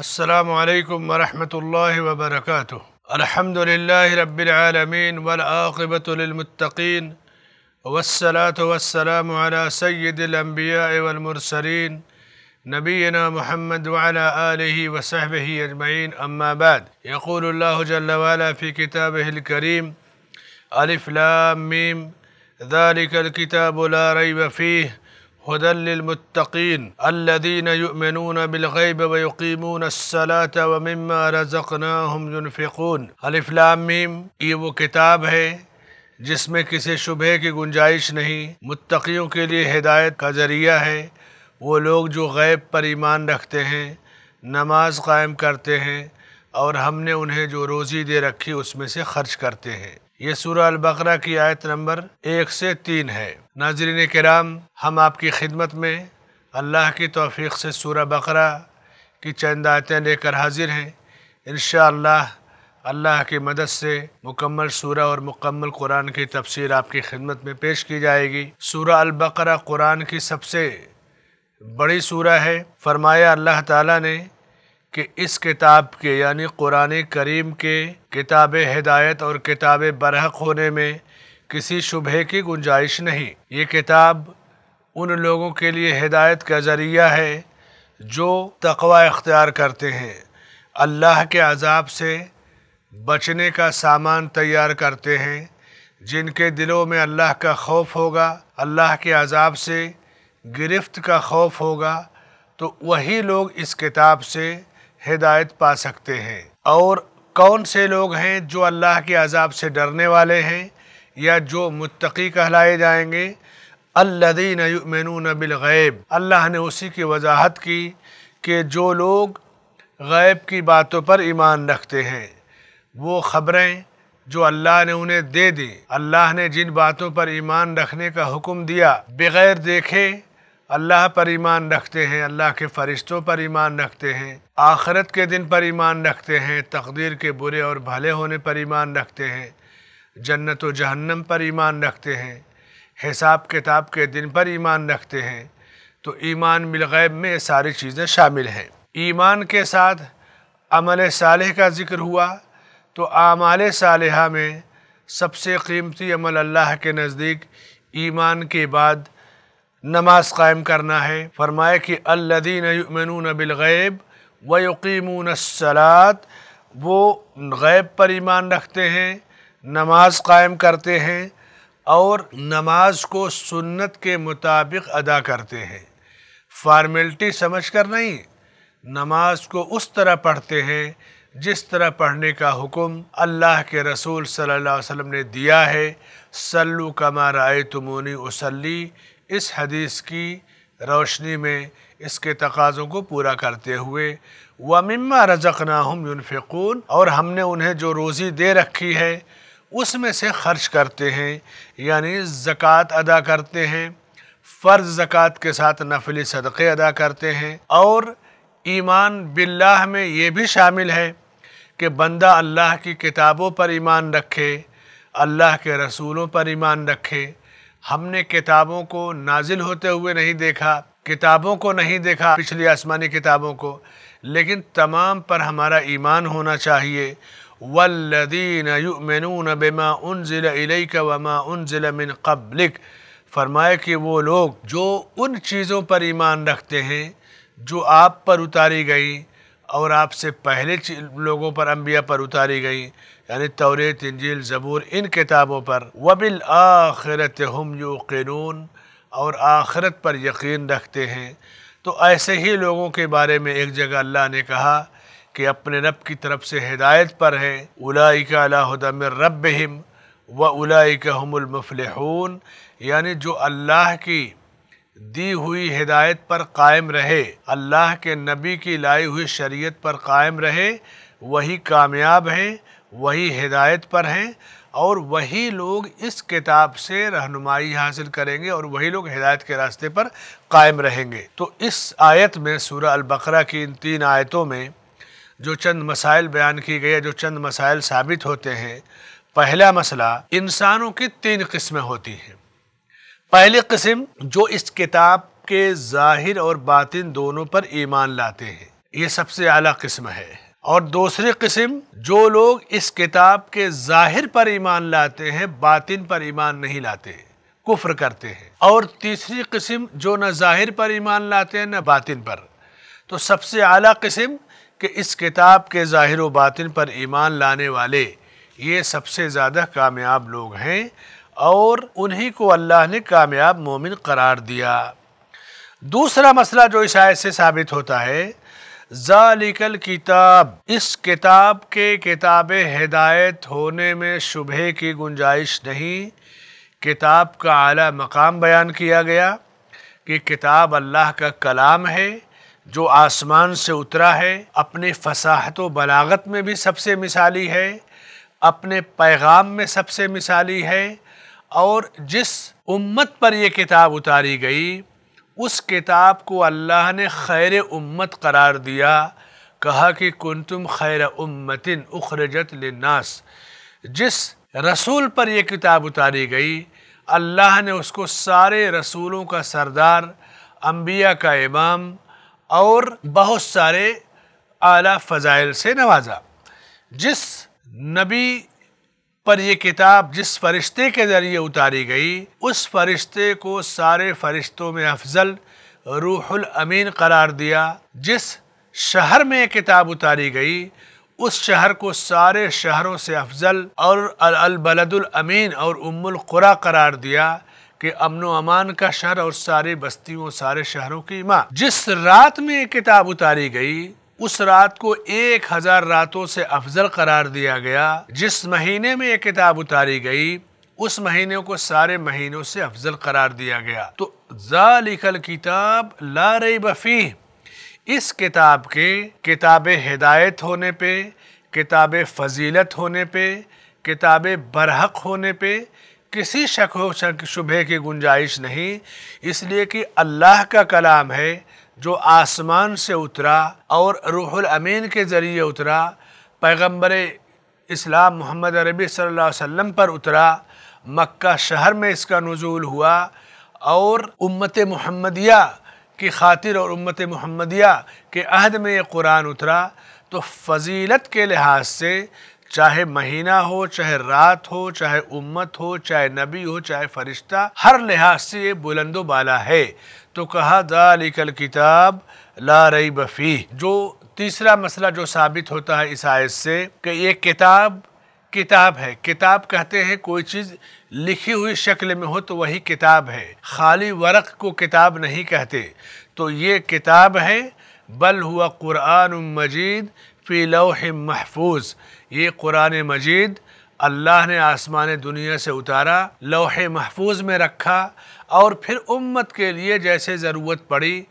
السلام عليكم ورحمة الله وبركاته الحمد لله رب العالمين والآقبة للمتقين والصلاة والسلام على سيد الأنبياء والمرسلين نبينا محمد وعلى آله وصحبه أجمعين أما بعد يقول الله جل وعلا في كتابه الكريم ألف لام ميم ذلك الكتاب لا ريب فيه مطقین الف لام میم یہ وہ کتاب ہے جس میں کسی شبہ کی گنجائش نہیں متقیوں کے لیے ہدایت کا ذریعہ ہے وہ لوگ جو غیب پر ایمان رکھتے ہیں نماز قائم کرتے ہیں اور ہم نے انہیں جو روزی دے رکھی اس میں سے خرچ کرتے ہیں یہ سورہ البقرہ کی آیت نمبر ایک سے تین ہے ناظرین کرام ہم آپ کی خدمت میں اللہ کی توفیق سے سورہ بقرہ کی چند آیتیں لے کر حاضر ہیں انشاءاللہ اللہ کی مدد سے مکمل سورہ اور مکمل قرآن کی تفسیر آپ کی خدمت میں پیش کی جائے گی سورہ البقرہ قرآن کی سب سے بڑی سورہ ہے فرمایا اللہ تعالیٰ نے کہ اس کتاب کے یعنی قرآن کریم کے کتاب ہدایت اور کتاب برحق ہونے میں کسی شبہ کی گنجائش نہیں یہ کتاب ان لوگوں کے لیے ہدایت کا ذریعہ ہے جو تقوی اختیار کرتے ہیں اللہ کے عذاب سے بچنے کا سامان تیار کرتے ہیں جن کے دلوں میں اللہ کا خوف ہوگا اللہ کے عذاب سے گرفت کا خوف ہوگا تو وہی لوگ اس کتاب سے ہدایت پا سکتے ہیں اور کون سے لوگ ہیں جو اللہ کے عذاب سے ڈرنے والے ہیں یا جو متقی کہلائے جائیں گے الَّذِينَ يُؤْمِنُونَ بِالْغَيْبِ اللہ نے اسی کی وضاحت کی کہ جو لوگ غیب کی باتوں پر ایمان رکھتے ہیں وہ خبریں جو اللہ نے انہیں دے دی اللہ نے جن باتوں پر ایمان رکھنے کا حکم دیا بغیر دیکھے اللہ پر ایمان رکھتے ہیں اللہ کے فرشتوں پر ایمان رکھتے ہیں آخرت کے دن پر ایمان رکھتے ہیں تقدیر کے برے اور بھلے ہونے پر ایمان رکھتے ہیں جنت و جہنم پر ایمان رکھتے ہیں حساب کتاب کے دن پر ایمان رکھتے ہیں تو ایمان ملغیب میں یہ ساری چیزیں شامل ہیں ایمان کے ساتھ عمل صالح کا ذکر ہوا تو اعمال صالحہ میں سب سے قیمتی عمل اللہ کے نزدیک ایمان کے بعد نماز قائم کرنا ہے فرمایا کہ الدین بالغیب و یقیمون الصلاۃ وہ غیب پر ایمان رکھتے ہیں نماز قائم کرتے ہیں اور نماز کو سنت کے مطابق ادا کرتے ہیں فارمیلٹی سمجھ کر نہیں نماز کو اس طرح پڑھتے ہیں جس طرح پڑھنے کا حکم اللہ کے رسول صلی اللہ علیہ وسلم نے دیا ہے سلو کما رائے تمونی اسلی اس حدیث کی روشنی میں اس کے تقاضوں کو پورا کرتے ہوئے وَمِمَّا رَزَقْنَاهُمْ يُنفِقُونَ اور ہم نے انہیں جو روزی دے رکھی ہے اس میں سے خرچ کرتے ہیں یعنی زکوٰۃ ادا کرتے ہیں فرض زکوٰۃ کے ساتھ نفلی صدقے ادا کرتے ہیں اور ایمان باللہ میں یہ بھی شامل ہے کہ بندہ اللہ کی کتابوں پر ایمان رکھے اللہ کے رسولوں پر ایمان رکھے ہم نے کتابوں کو نازل ہوتے ہوئے نہیں دیکھا کتابوں کو نہیں دیکھا پچھلی آسمانی کتابوں کو لیکن تمام پر ہمارا ایمان ہونا چاہیے وَالَّذِينَ بما بِمَا أُنزِلَ إِلَيْكَ وَمَا أُنزِلَ مِن من قبلک فرمایا کہ وہ لوگ جو ان چیزوں پر ایمان رکھتے ہیں جو آپ پر اتاری گئیں اور آپ سے پہلے لوگوں پر انبیاء پر اتاری گئیں یعنی توریت انجیل زبور ان کتابوں پر وبالآخرت ہم یوقنون اور آخرت پر یقین رکھتے ہیں تو ایسے ہی لوگوں کے بارے میں ایک جگہ اللہ نے کہا کہ اپنے رب کی طرف سے ہدایت پر ہے اولائک کا اللہ ربہم و اولائک کا المفلحون یعنی جو اللہ کی دی ہوئی ہدایت پر قائم رہے اللہ کے نبی کی لائی ہوئی شریعت پر قائم رہے وہی کامیاب ہیں وہی ہدایت پر ہیں اور وہی لوگ اس کتاب سے رہنمائی حاصل کریں گے اور وہی لوگ ہدایت کے راستے پر قائم رہیں گے تو اس آیت میں سورہ البقرہ کی ان تین آیتوں میں جو چند مسائل بیان کی گئے جو چند مسائل ثابت ہوتے ہیں پہلا مسئلہ انسانوں کی تین قسمیں ہوتی ہیں پہلی قسم جو اس کتاب کے ظاہر اور باطن دونوں پر ایمان لاتے ہیں یہ سب سے اعلیٰ قسم ہے اور دوسری قسم جو لوگ اس کتاب کے ظاہر پر ایمان لاتے ہیں باطن پر ایمان نہیں لاتے کفر کرتے ہیں اور تیسری قسم جو نہ ظاہر پر ایمان لاتے ہیں نہ باطن پر تو سب سے اعلیٰ قسم کہ اس کتاب کے ظاہر و باطن پر ایمان لانے والے یہ سب سے زیادہ کامیاب لوگ ہیں اور انہی کو اللہ نے کامیاب مومن قرار دیا دوسرا مسئلہ جو اس آیت سے ثابت ہوتا ہے ذالک الکتاب اس کتاب کے کتاب ہدایت ہونے میں شبہ کی گنجائش نہیں کتاب کا اعلیٰ مقام بیان کیا گیا کہ کتاب اللہ کا کلام ہے جو آسمان سے اترا ہے اپنی فصاحت و بلاغت میں بھی سب سے مثالی ہے اپنے پیغام میں سب سے مثالی ہے اور جس امت پر یہ کتاب اتاری گئی اس کتاب کو اللہ نے خیر امت قرار دیا کہا کہ کنتم خیر امتن اخرجت لناس جس رسول پر یہ کتاب اتاری گئی اللہ نے اس کو سارے رسولوں کا سردار انبیاء کا امام اور بہت سارے اعلیٰ فضائل سے نوازا جس نبی پر یہ کتاب جس فرشتے کے ذریعے اتاری گئی اس فرشتے کو سارے فرشتوں میں افضل روح الامین قرار دیا جس شہر میں یہ کتاب اتاری گئی اس شہر کو سارے شہروں سے افضل اور البلد الامین اور ام القرا قرار دیا کہ امن و امان کا شہر اور سارے بستیوں سارے شہروں کی ماں جس رات میں یہ کتاب اتاری گئی اس رات کو ایک ہزار راتوں سے افضل قرار دیا گیا جس مہینے میں یہ کتاب اتاری گئی اس مہینے کو سارے مہینوں سے افضل قرار دیا گیا تو ذالک لکھل لا ریب بفی اس کتاب کے کتاب ہدایت ہونے پہ کتاب فضیلت ہونے پہ کتاب برحق ہونے پہ کسی شک و شک شبہ کی گنجائش نہیں اس لیے کہ اللہ کا کلام ہے جو آسمان سے اترا اور روح الامین کے ذریعے اترا پیغمبر اسلام محمد عربی صلی اللہ علیہ وسلم پر اترا مکہ شہر میں اس کا نزول ہوا اور امت محمدیہ کی خاطر اور امت محمدیہ کے عہد میں یہ قرآن اترا تو فضیلت کے لحاظ سے چاہے مہینہ ہو چاہے رات ہو چاہے امت ہو چاہے نبی ہو چاہے فرشتہ ہر لحاظ سے یہ بلند و بالا ہے تو کہا ذالک الکتاب لا ریب فی جو تیسرا مسئلہ جو ثابت ہوتا ہے اس آیت سے کہ یہ کتاب کتاب ہے کتاب کہتے ہیں کوئی چیز لکھی ہوئی شکل میں ہو تو وہی کتاب ہے خالی ورق کو کتاب نہیں کہتے تو یہ کتاب ہے بل ہوا قرآن مجید فی لوح محفوظ یہ قرآن مجید اللہ نے آسمان دنیا سے اتارا لوح محفوظ میں رکھا اور پھر امت کے لیے جیسے ضرورت پڑی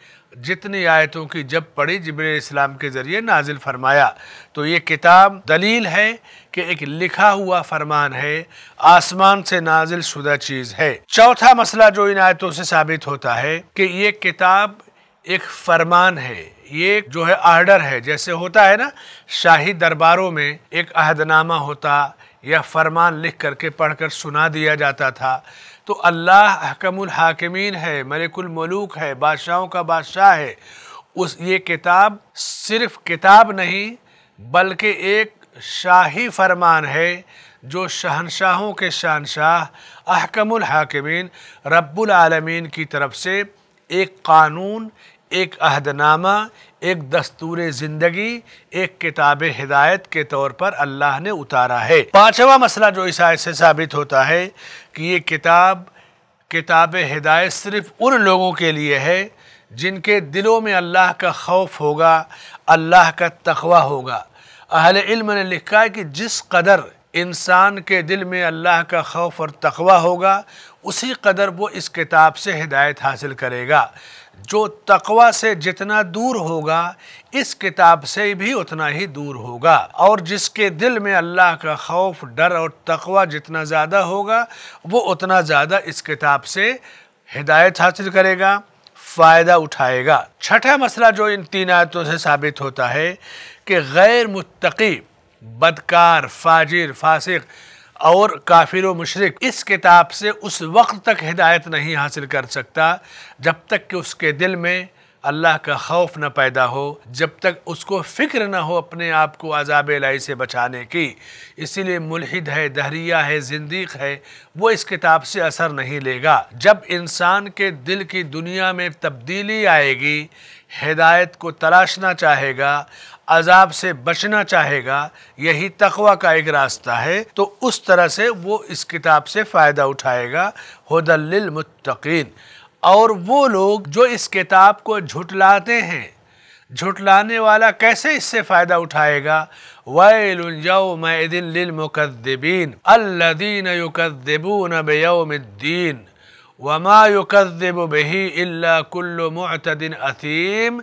جتنی آیتوں کی جب پڑھی جبریل اسلام کے ذریعے نازل فرمایا تو یہ کتاب دلیل ہے کہ ایک لکھا ہوا فرمان ہے آسمان سے نازل شدہ چیز ہے چوتھا مسئلہ جو ان آیتوں سے ثابت ہوتا ہے کہ یہ کتاب ایک فرمان ہے یہ جو ہے آرڈر ہے جیسے ہوتا ہے نا شاہی درباروں میں ایک عہد نامہ ہوتا یا فرمان لکھ کر کے پڑھ کر سنا دیا جاتا تھا تو اللہ حکم الحاکمین ہے ملک الملوک ہے بادشاہوں کا بادشاہ ہے اس یہ کتاب صرف کتاب نہیں بلکہ ایک شاہی فرمان ہے جو شہنشاہوں کے شہنشاہ احکم الحاکمین رب العالمین کی طرف سے ایک قانون ایک عہد نامہ ایک دستور زندگی ایک کتاب ہدایت کے طور پر اللہ نے اتارا ہے پانچواں مسئلہ جو عیسائی سے ثابت ہوتا ہے کہ یہ کتاب کتاب ہدایت صرف ان لوگوں کے لیے ہے جن کے دلوں میں اللہ کا خوف ہوگا اللہ کا تقوی ہوگا اہل علم نے لکھا ہے کہ جس قدر انسان کے دل میں اللہ کا خوف اور تقوی ہوگا اسی قدر وہ اس کتاب سے ہدایت حاصل کرے گا جو تقوی سے جتنا دور ہوگا اس کتاب سے بھی اتنا ہی دور ہوگا اور جس کے دل میں اللہ کا خوف ڈر اور تقوی جتنا زیادہ ہوگا وہ اتنا زیادہ اس کتاب سے ہدایت حاصل کرے گا فائدہ اٹھائے گا چھٹا مسئلہ جو ان تین آیتوں سے ثابت ہوتا ہے کہ غیر متقیب بدکار فاجر فاسق اور کافر و مشرق اس کتاب سے اس وقت تک ہدایت نہیں حاصل کر سکتا جب تک کہ اس کے دل میں اللہ کا خوف نہ پیدا ہو جب تک اس کو فکر نہ ہو اپنے آپ کو عذاب الہی سے بچانے کی اسی لیے ملحد ہے دہریہ ہے زندیق ہے وہ اس کتاب سے اثر نہیں لے گا جب انسان کے دل کی دنیا میں تبدیلی آئے گی ہدایت کو تلاشنا چاہے گا عذاب سے بچنا چاہے گا یہی تقوی کا ایک راستہ ہے تو اس طرح سے وہ اس کتاب سے فائدہ اٹھائے گا حدل للمتقین اور وہ لوگ جو اس کتاب کو جھٹلاتے ہیں جھٹلانے والا کیسے اس سے فائدہ اٹھائے گا وَيْلٌ جَوْمَ اِذٍ لِّلْمُكَذِّبِينَ الَّذِينَ يُكَذِّبُونَ بِيَوْمِ الدِّينَ وَمَا يُكَذِّبُ بِهِ إِلَّا كُلُّ مُعْتَدٍ أَثِيمٍ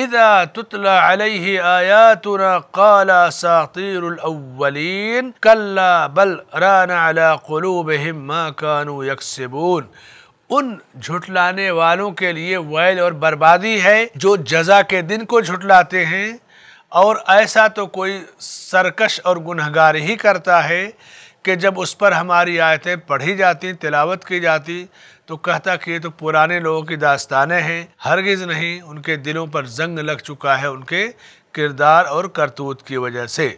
اذا تتلى عليه آياتنا قال ساطير الأولين كلا بل ران على قلوبهم ما كانوا يكسبون ان جھٹلانے والوں کے لیے ویل اور بربادی ہے جو جزا کے دن کو جھٹلاتے ہیں اور ایسا تو کوئی سرکش اور گنہگار ہی کرتا ہے کہ جب اس پر ہماری آیتیں پڑھی جاتی تلاوت کی جاتی تو کہتا کہ یہ تو پرانے لوگوں کی داستانیں ہیں ہرگز نہیں ان کے دلوں پر زنگ لگ چکا ہے ان کے کردار اور کرتوت کی وجہ سے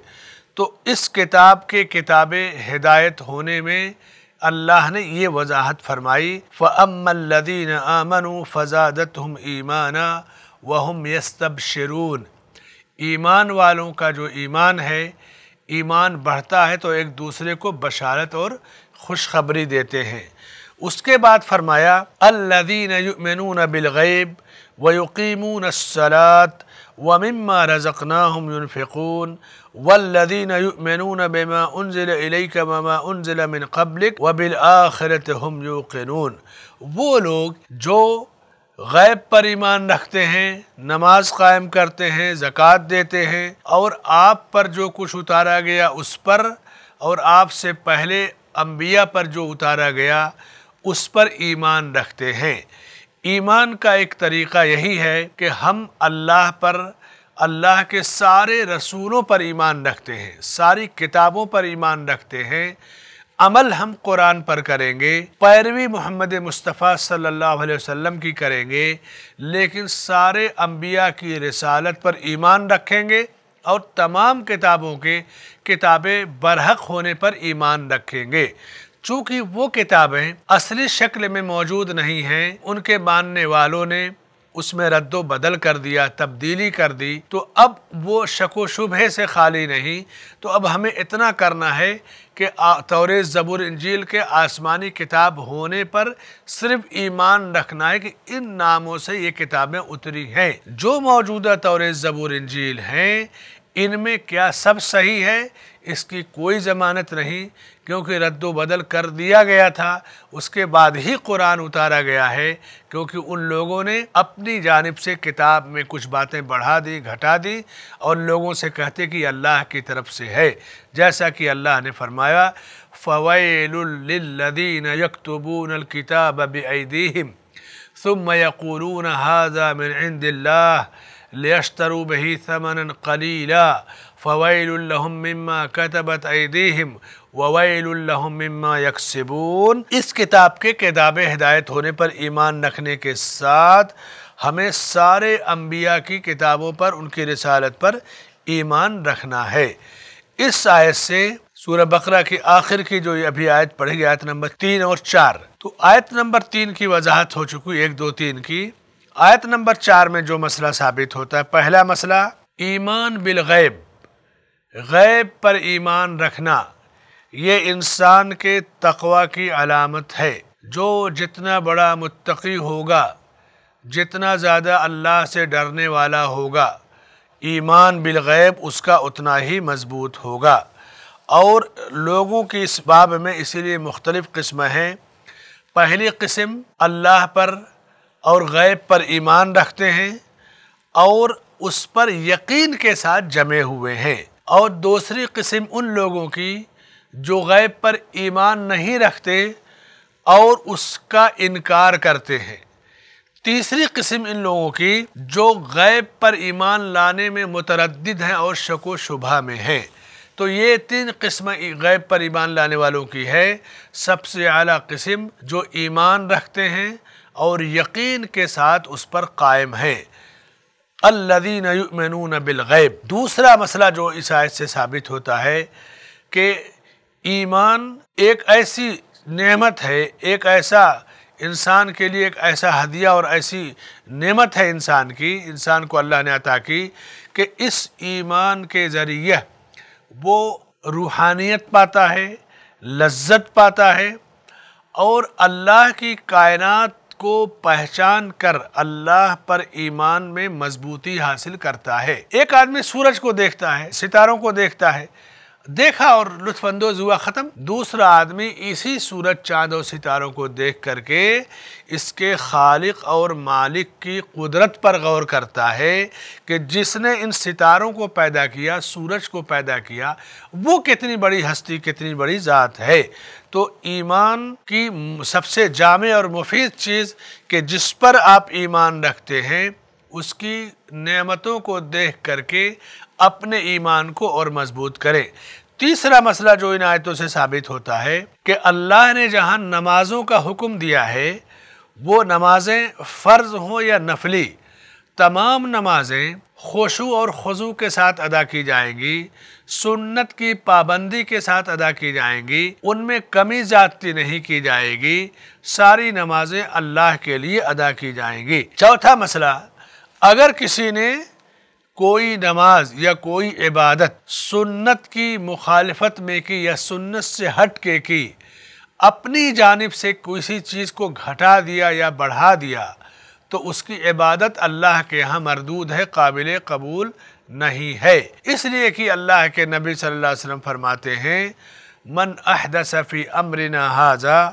تو اس کتاب کے کتاب ہدایت ہونے میں اللہ نے یہ وضاحت فرمائی فَأَمَّا الَّذِينَ آمَنُوا فَزَادَتْهُمْ ایمَانًا وَهُمْ يَسْتَبْشِرُونَ ایمانہ ایمان والوں کا جو ایمان ہے ایمان بڑھتا ہے تو ایک دوسرے کو بشارت اور خوشخبری دیتے ہیں اس کے بعد فرمایا الَّذِينَ يُؤْمِنُونَ بِالْغَيْبِ وَيُقِيمُونَ السَّلَاةِ وَمِمَّا رَزَقْنَاهُمْ يُنفِقُونَ وَالَّذِينَ يُؤْمِنُونَ بِمَا أُنزِلَ إِلَيْكَ وَمَا أُنزِلَ مِن قَبْلِكَ وَبِالْآخِرَتِهُمْ يُوقِنُونَ وہ لوگ جو غیب پر ایمان رکھتے ہیں نماز قائم کرتے ہیں زکاة دیتے ہیں اور آپ پر جو کچھ اتارا گیا اس پر اور آپ سے پہلے انبیاء پر جو اتارا گیا اس پر ایمان رکھتے ہیں ایمان کا ایک طریقہ یہی ہے کہ ہم اللہ پر اللہ کے سارے رسولوں پر ایمان رکھتے ہیں ساری کتابوں پر ایمان رکھتے ہیں عمل ہم قرآن پر کریں گے پیروی محمد مصطفیٰ صلی اللہ علیہ وسلم کی کریں گے لیکن سارے انبیاء کی رسالت پر ایمان رکھیں گے اور تمام کتابوں کے کتابیں برحق ہونے پر ایمان رکھیں گے چونکہ وہ کتابیں اصلی شکل میں موجود نہیں ہیں ان کے ماننے والوں نے اس میں رد و بدل کر دیا تبدیلی کر دی تو اب وہ شک و شبہ سے خالی نہیں تو اب ہمیں اتنا کرنا ہے کہ طور زبور انجیل کے آسمانی کتاب ہونے پر صرف ایمان رکھنا ہے کہ ان ناموں سے یہ کتابیں اتری ہیں جو موجودہ طور زبور انجیل ہیں ان میں کیا سب صحیح ہے اس کی کوئی ضمانت نہیں کیونکہ رد و بدل کر دیا گیا تھا اس کے بعد ہی قرآن اتارا گیا ہے کیونکہ ان لوگوں نے اپنی جانب سے کتاب میں کچھ باتیں بڑھا دی گھٹا دی اور لوگوں سے کہتے کہ اللہ کی طرف سے ہے جیسا کہ اللہ نے فرمایا فویل يَقُولُونَ هَذَا مِنْ عِنْدِ اللَّهِ لِيَشْتَرُوا بِهِ ثَمَنًا قَلِيلًا فویل اللّہ مما کتبت وحم مما یکسبون اس کتاب کے کتاب ہدایت ہونے پر ایمان رکھنے کے ساتھ ہمیں سارے انبیاء کی کتابوں پر ان کی رسالت پر ایمان رکھنا ہے اس آیت سے سورہ بقرہ کی آخر کی جو ابھی آیت پڑھی گئی آیت نمبر تین اور چار تو آیت نمبر تین کی وضاحت ہو چکی ایک دو تین کی آیت نمبر چار میں جو مسئلہ ثابت ہوتا ہے پہلا مسئلہ ایمان بالغیب غیب پر ایمان رکھنا یہ انسان کے تقوی کی علامت ہے جو جتنا بڑا متقی ہوگا جتنا زیادہ اللہ سے ڈرنے والا ہوگا ایمان بالغیب اس کا اتنا ہی مضبوط ہوگا اور لوگوں کی اس باب میں اسی لیے مختلف قسم ہیں پہلی قسم اللہ پر اور غیب پر ایمان رکھتے ہیں اور اس پر یقین کے ساتھ جمے ہوئے ہیں اور دوسری قسم ان لوگوں کی جو غیب پر ایمان نہیں رکھتے اور اس کا انکار کرتے ہیں تیسری قسم ان لوگوں کی جو غیب پر ایمان لانے میں متردد ہیں اور شک و شبہ میں ہیں تو یہ تین قسم غیب پر ایمان لانے والوں کی ہے سب سے اعلیٰ قسم جو ایمان رکھتے ہیں اور یقین کے ساتھ اس پر قائم ہیں الذین یؤمنون بالغیب دوسرا مسئلہ جو اس آیت سے ثابت ہوتا ہے کہ ایمان ایک ایسی نعمت ہے ایک ایسا انسان کے لیے ایک ایسا ہدیہ اور ایسی نعمت ہے انسان کی انسان کو اللہ نے عطا کی کہ اس ایمان کے ذریعے وہ روحانیت پاتا ہے لذت پاتا ہے اور اللہ کی کائنات کو پہچان کر اللہ پر ایمان میں مضبوطی حاصل کرتا ہے ایک آدمی سورج کو دیکھتا ہے ستاروں کو دیکھتا ہے دیکھا اور لطف اندوز ہوا ختم دوسرا آدمی اسی سورج چاند اور ستاروں کو دیکھ کر کے اس کے خالق اور مالک کی قدرت پر غور کرتا ہے کہ جس نے ان ستاروں کو پیدا کیا سورج کو پیدا کیا وہ کتنی بڑی ہستی کتنی بڑی ذات ہے تو ایمان کی سب سے جامع اور مفید چیز کہ جس پر آپ ایمان رکھتے ہیں اس کی نعمتوں کو دیکھ کر کے اپنے ایمان کو اور مضبوط کریں تیسرا مسئلہ جو ان آیتوں سے ثابت ہوتا ہے کہ اللہ نے جہاں نمازوں کا حکم دیا ہے وہ نمازیں فرض ہوں یا نفلی تمام نمازیں خوشو اور خضو کے ساتھ ادا کی جائیں گی سنت کی پابندی کے ساتھ ادا کی جائیں گی ان میں کمی زیادتی نہیں کی جائے گی ساری نمازیں اللہ کے لیے ادا کی جائیں گی چوتھا مسئلہ اگر کسی نے کوئی نماز یا کوئی عبادت سنت کی مخالفت میں کی یا سنت سے ہٹ کے کی اپنی جانب سے کوئی چیز کو گھٹا دیا یا بڑھا دیا تو اس کی عبادت اللہ کے ہاں مردود ہے قابل قبول نہیں ہے اس لیے کہ اللہ کے نبی صلی اللہ علیہ وسلم فرماتے ہیں من عہد صفی امرین حاضہ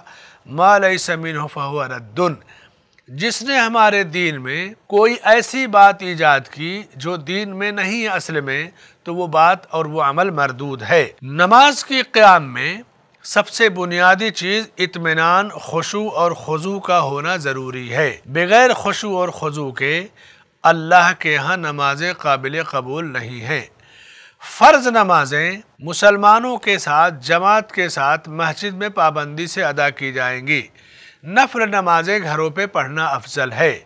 لیس منہ فہو ردن جس نے ہمارے دین میں کوئی ایسی بات ایجاد کی جو دین میں نہیں ہے اصل میں تو وہ بات اور وہ عمل مردود ہے نماز کی قیام میں سب سے بنیادی چیز اطمینان خوشو اور خضو کا ہونا ضروری ہے بغیر خوشو اور خضو کے اللہ کے ہاں نمازیں قابل قبول نہیں ہیں فرض نمازیں مسلمانوں کے ساتھ جماعت کے ساتھ مسجد میں پابندی سے ادا کی جائیں گی نفر نمازیں گھروں پہ پڑھنا افضل ہے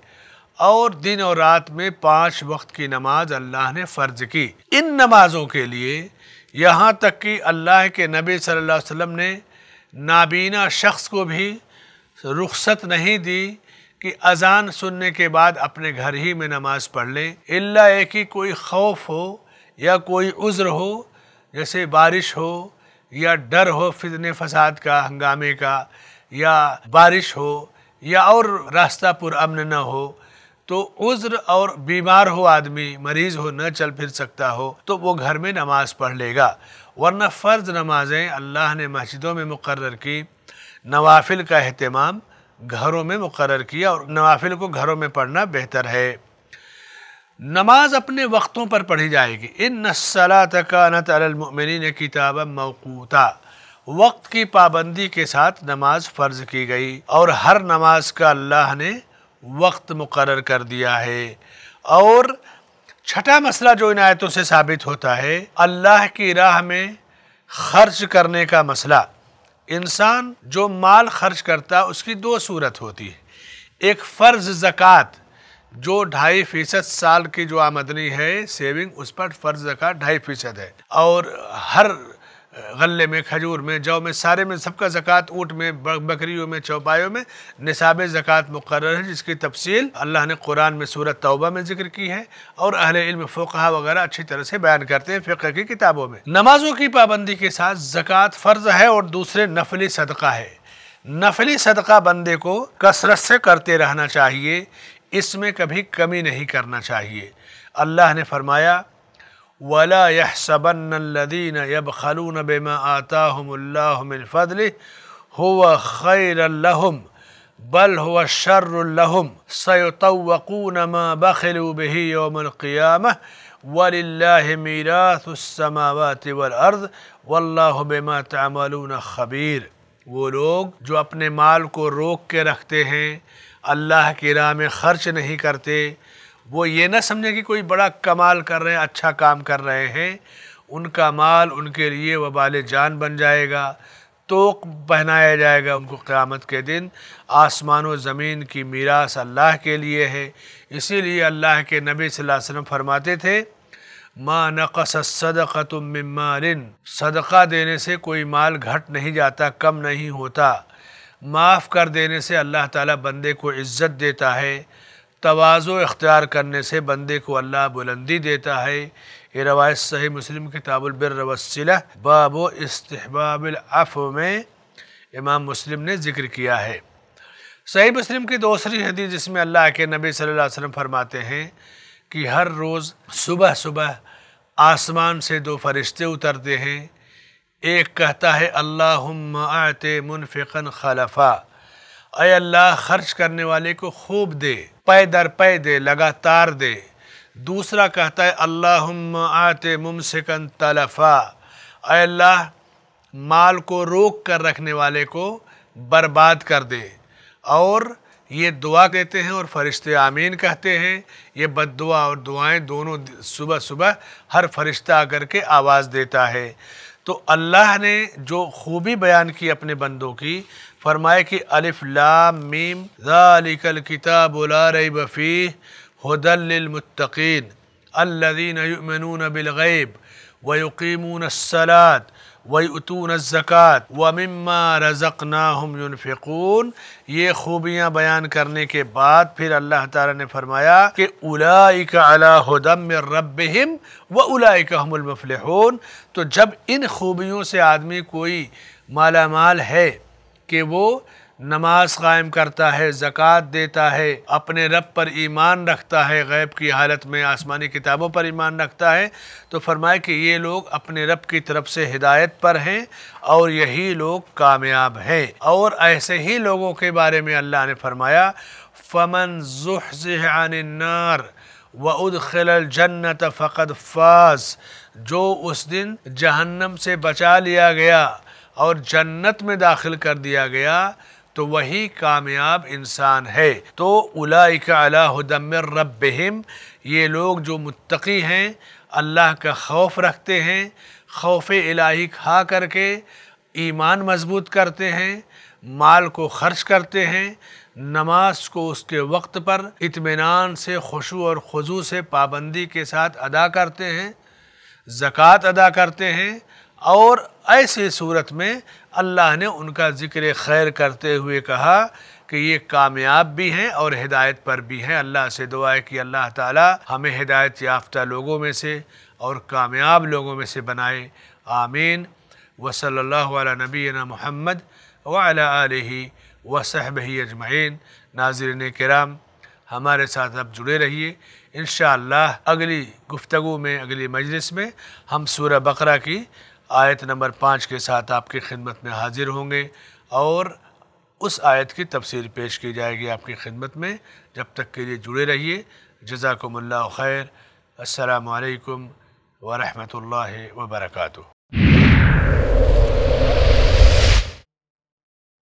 اور دن اور رات میں پانچ وقت کی نماز اللہ نے فرض کی ان نمازوں کے لیے یہاں تک کہ اللہ کے نبی صلی اللہ علیہ وسلم نے نابینا شخص کو بھی رخصت نہیں دی کہ اذان سننے کے بعد اپنے گھر ہی میں نماز پڑھ لیں اللہ ایک ہی کوئی خوف ہو یا کوئی عذر ہو جیسے بارش ہو یا ڈر ہو فتنے فساد کا ہنگامے کا یا بارش ہو یا اور راستہ پر امن نہ ہو تو عذر اور بیمار ہو آدمی مریض ہو نہ چل پھر سکتا ہو تو وہ گھر میں نماز پڑھ لے گا ورنہ فرض نمازیں اللہ نے مسجدوں میں مقرر کی نوافل کا اہتمام گھروں میں مقرر کیا اور نوافل کو گھروں میں پڑھنا بہتر ہے نماز اپنے وقتوں پر پڑھی جائے گی ان نسلا تکانت المؤمنین نے کتاب موقوطہ وقت کی پابندی کے ساتھ نماز فرض کی گئی اور ہر نماز کا اللہ نے وقت مقرر کر دیا ہے اور چھٹا مسئلہ جو ان آیتوں سے ثابت ہوتا ہے اللہ کی راہ میں خرچ کرنے کا مسئلہ انسان جو مال خرچ کرتا اس کی دو صورت ہوتی ہے ایک فرض زکوٰۃ جو ڈھائی فیصد سال کی جو آمدنی ہے سیونگ اس پر فرض زکوٰۃ ڈھائی فیصد ہے اور ہر غلے میں کھجور میں جو میں سارے میں سب کا زکوٰۃ اونٹ میں بکریوں میں چوپایوں میں نصاب زکوٰۃ مقرر ہے جس کی تفصیل اللہ نے قرآن میں صورت توبہ میں ذکر کی ہے اور اہل علم فقہ وغیرہ اچھی طرح سے بیان کرتے ہیں فقہ کی کتابوں میں نمازوں کی پابندی کے ساتھ زکوٰۃ فرض ہے اور دوسرے نفلی صدقہ ہے نفلی صدقہ بندے کو کثرت سے کرتے رہنا چاہیے اس میں کبھی کمی نہیں کرنا چاہیے اللہ نے فرمایا ولا یہ سبین یب خلون بےما آتا ہم اللہ فضل ہو و خیر اللّہ بل ہوَََََََََََََ شر الميكم بخل و بہيم و ميرا واطل عرض و اللّہ بيم تعمل خبير وہ لوگ جو اپنے مال کو روک کے رکھتے ہیں اللہ کی راہ میں خرچ نہیں کرتے وہ یہ نہ سمجھیں کہ کوئی بڑا کمال کر رہے ہیں اچھا کام کر رہے ہیں ان کا مال ان کے لیے وبال جان بن جائے گا توق پہنایا جائے گا ان کو قیامت کے دن آسمان و زمین کی میراث اللہ کے لیے ہے اسی لیے اللہ کے نبی صلی اللہ علیہ وسلم فرماتے تھے ما نقص صدقہ من مال صدقہ دینے سے کوئی مال گھٹ نہیں جاتا کم نہیں ہوتا معاف کر دینے سے اللہ تعالیٰ بندے کو عزت دیتا ہے توازو اختیار کرنے سے بندے کو اللہ بلندی دیتا ہے یہ روایت صحیح مسلم کتاب البر البروسلہ باب و استحباب العفو میں امام مسلم نے ذکر کیا ہے صحیح مسلم کی دوسری حدیث جس میں اللہ کے نبی صلی اللہ علیہ وسلم فرماتے ہیں کہ ہر روز صبح صبح آسمان سے دو فرشتے اترتے ہیں ایک کہتا ہے اللہم معت منفقا خلفا اے اللہ خرچ کرنے والے کو خوب دے پے در پے دے لگاتار دے دوسرا کہتا ہے اللہم آت ممسکن تلفا اے اللہ مال کو روک کر رکھنے والے کو برباد کر دے اور یہ دعا کہتے ہیں اور فرشتے آمین کہتے ہیں یہ بد دعا اور دعائیں دونوں صبح صبح ہر فرشتہ آ کر کے آواز دیتا ہے تو اللہ نے جو خوبی بیان کی اپنے بندوں کی فرمائے کہ الف لام میم ذالک الکتاب لا ریب فیہ ہدل للمتقین الذین یؤمنون بالغیب ویقیمون الصلاة ویؤتون الزکاة ومما رزقناہم ينفقون یہ خوبیاں بیان کرنے کے بعد پھر اللہ تعالی نے فرمایا کہ اولائک علی علا من ربہم و اولا کا حم تو جب ان خوبیوں سے آدمی کوئی مالا مال ہے کہ وہ نماز قائم کرتا ہے زکوٰۃ دیتا ہے اپنے رب پر ایمان رکھتا ہے غیب کی حالت میں آسمانی کتابوں پر ایمان رکھتا ہے تو فرمائے کہ یہ لوگ اپنے رب کی طرف سے ہدایت پر ہیں اور یہی لوگ کامیاب ہیں اور ایسے ہی لوگوں کے بارے میں اللہ نے فرمایا فمن النَّارِ وَأُدْخِلَ الْجَنَّةَ فَقَدْ فَاز جو اس دن جہنم سے بچا لیا گیا اور جنت میں داخل کر دیا گیا تو وہی کامیاب انسان ہے تو حدم ربہم یہ لوگ جو متقی ہیں اللہ کا خوف رکھتے ہیں خوف الہی کھا کر کے ایمان مضبوط کرتے ہیں مال کو خرچ کرتے ہیں نماز کو اس کے وقت پر اطمینان سے خوشو اور خضو سے پابندی کے ساتھ ادا کرتے ہیں زکوٰۃ ادا کرتے ہیں اور ایسے صورت میں اللہ نے ان کا ذکر خیر کرتے ہوئے کہا کہ یہ کامیاب بھی ہیں اور ہدایت پر بھی ہیں اللہ سے دعا ہے کہ اللہ تعالی ہمیں ہدایت یافتہ لوگوں میں سے اور کامیاب لوگوں میں سے بنائے آمین وصلی اللہ علیہ نبینا محمد و آلہ علیہ اجمعین ناظرین کرام ہمارے ساتھ آپ جڑے رہیے انشاءاللہ اگلی گفتگو میں اگلی مجلس میں ہم سورہ بقرہ کی آیت نمبر پانچ کے ساتھ آپ کی خدمت میں حاضر ہوں گے اور اس آیت کی تفسیر پیش کی جائے گی آپ کی خدمت میں جب تک کے لیے جڑے رہیے جزاکم اللہ خیر السلام علیکم ورحمۃ اللہ وبرکاتہ